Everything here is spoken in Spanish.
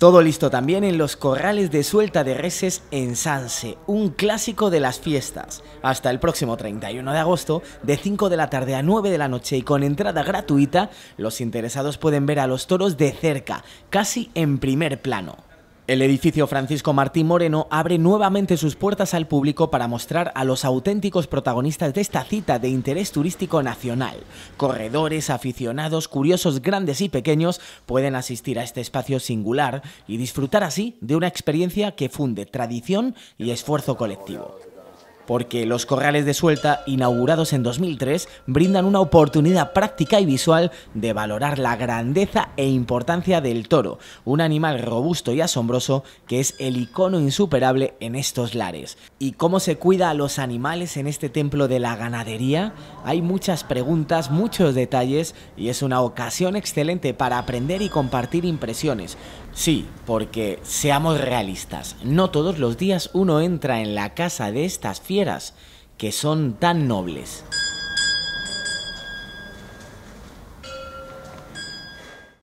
Todo listo también en los corrales de suelta de reses en Sanse, un clásico de las fiestas. Hasta el próximo 31 de agosto, de 5 de la tarde a 9 de la noche y con entrada gratuita, los interesados pueden ver a los toros de cerca, casi en primer plano. El edificio Francisco Martín Moreno abre nuevamente sus puertas al público para mostrar a los auténticos protagonistas de esta cita de interés turístico nacional. Corredores, aficionados, curiosos grandes y pequeños pueden asistir a este espacio singular y disfrutar así de una experiencia que funde tradición y esfuerzo colectivo porque los corrales de suelta, inaugurados en 2003, brindan una oportunidad práctica y visual de valorar la grandeza e importancia del toro, un animal robusto y asombroso que es el icono insuperable en estos lares. ¿Y cómo se cuida a los animales en este templo de la ganadería? Hay muchas preguntas, muchos detalles y es una ocasión excelente para aprender y compartir impresiones. Sí, porque seamos realistas, no todos los días uno entra en la casa de estas que son tan nobles.